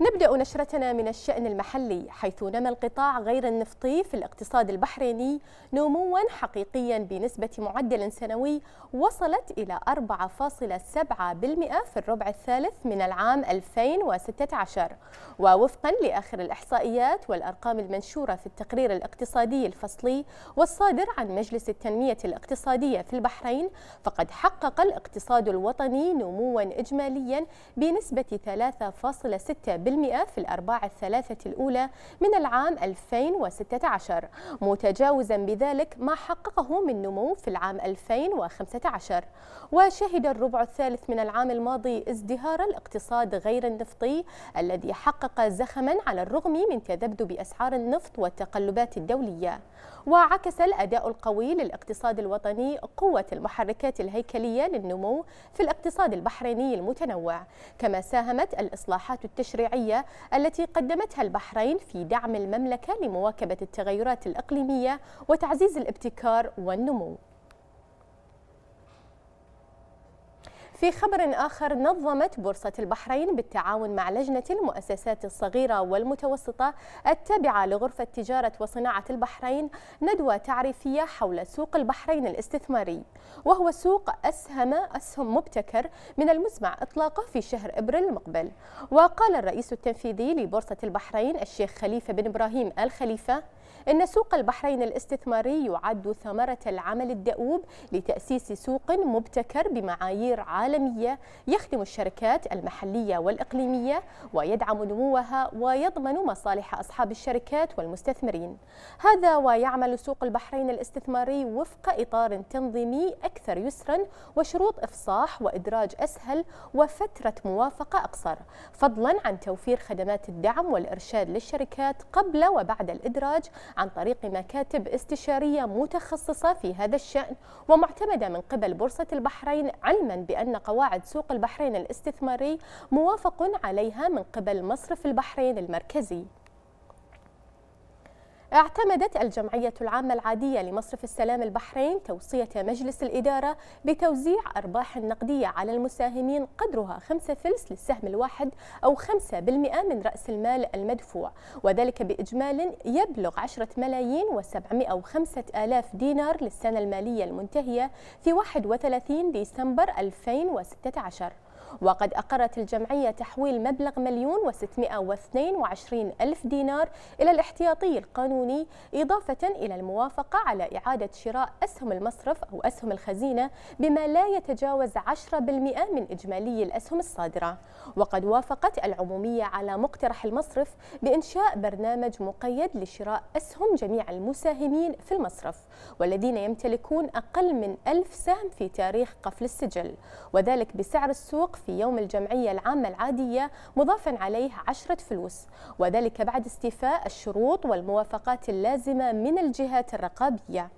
نبدأ نشرتنا من الشأن المحلي حيث نمى القطاع غير النفطي في الاقتصاد البحريني نموا حقيقيا بنسبة معدل سنوي وصلت إلى 4.7% في الربع الثالث من العام 2016 ووفقا لآخر الإحصائيات والأرقام المنشورة في التقرير الاقتصادي الفصلي والصادر عن مجلس التنمية الاقتصادية في البحرين فقد حقق الاقتصاد الوطني نموا إجماليا بنسبة 3.6% في الأرباع الثلاثة الأولى من العام 2016 متجاوزا بذلك ما حققه من نمو في العام 2015 وشهد الربع الثالث من العام الماضي ازدهار الاقتصاد غير النفطي الذي حقق زخما على الرغم من تذبذب أسعار النفط والتقلبات الدولية وعكس الأداء القوي للاقتصاد الوطني قوة المحركات الهيكلية للنمو في الاقتصاد البحريني المتنوع كما ساهمت الإصلاحات التشريعية الشرعية التي قدمتها البحرين في دعم المملكة لمواكبة التغيرات الإقليمية وتعزيز الابتكار والنمو في خبر آخر نظمت بورصة البحرين بالتعاون مع لجنة المؤسسات الصغيرة والمتوسطة التابعة لغرفة تجارة وصناعة البحرين ندوة تعريفية حول سوق البحرين الاستثماري وهو سوق أسهم أسهم مبتكر من المزمع إطلاقه في شهر إبريل المقبل وقال الرئيس التنفيذي لبورصة البحرين الشيخ خليفة بن إبراهيم الخليفة إن سوق البحرين الاستثماري يعد ثمرة العمل الدؤوب لتأسيس سوق مبتكر بمعايير عالية عالمية يخدم الشركات المحلية والإقليمية ويدعم نموها ويضمن مصالح أصحاب الشركات والمستثمرين هذا ويعمل سوق البحرين الاستثماري وفق إطار تنظيمي أكثر يسرا وشروط إفصاح وإدراج أسهل وفترة موافقة أقصر فضلا عن توفير خدمات الدعم والإرشاد للشركات قبل وبعد الإدراج عن طريق مكاتب استشارية متخصصة في هذا الشأن ومعتمدة من قبل بورصة البحرين علما بأن ضمن قواعد سوق البحرين الاستثماري موافق عليها من قبل مصرف البحرين المركزي اعتمدت الجمعية العامة العادية لمصرف السلام البحرين توصية مجلس الإدارة بتوزيع أرباح نقدية على المساهمين قدرها خمسة فلس للسهم الواحد أو 5% من رأس المال المدفوع وذلك بإجمال يبلغ 10 ملايين و وخمسة آلاف دينار للسنة المالية المنتهية في 31 ديسمبر 2016 وقد أقرت الجمعية تحويل مبلغ مليون و وعشرين ألف دينار إلى الاحتياطي القانوني إضافة إلى الموافقة على إعادة شراء أسهم المصرف أو أسهم الخزينة بما لا يتجاوز 10% من إجمالي الأسهم الصادرة وقد وافقت العمومية على مقترح المصرف بإنشاء برنامج مقيد لشراء أسهم جميع المساهمين في المصرف والذين يمتلكون أقل من ألف سهم في تاريخ قفل السجل وذلك بسعر السوق في يوم الجمعية العامة العادية مضافا عليه عشرة فلوس وذلك بعد استيفاء الشروط والموافقات اللازمة من الجهات الرقابية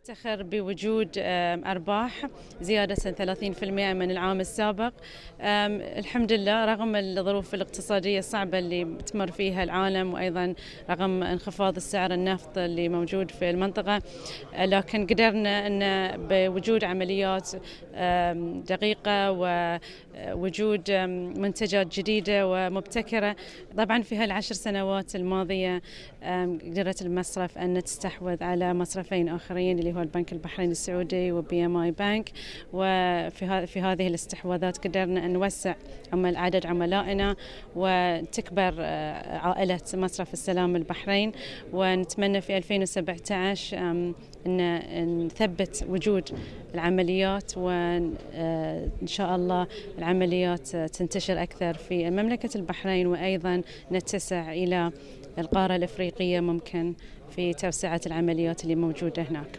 افتخر بوجود أرباح زيادة 30% من العام السابق الحمد لله رغم الظروف الاقتصادية الصعبة اللي تمر فيها العالم وأيضا رغم انخفاض السعر النفط اللي موجود في المنطقة لكن قدرنا أن بوجود عمليات دقيقة ووجود منتجات جديدة ومبتكرة طبعا في هالعشر سنوات الماضية قدرت المصرف أن تستحوذ على مصرفين آخرين اللي هو البنك البحريني السعودي وبي ام اي بنك وفي في هذه الاستحواذات قدرنا نوسع عمل عدد عملائنا وتكبر آه، عائله مصرف السلام البحرين ونتمنى في 2017 ان نثبت وجود العمليات وان آه، شاء الله العمليات آه، تنتشر اكثر في مملكه البحرين وايضا نتسع الى القاره الافريقيه ممكن في توسعه العمليات اللي موجوده هناك.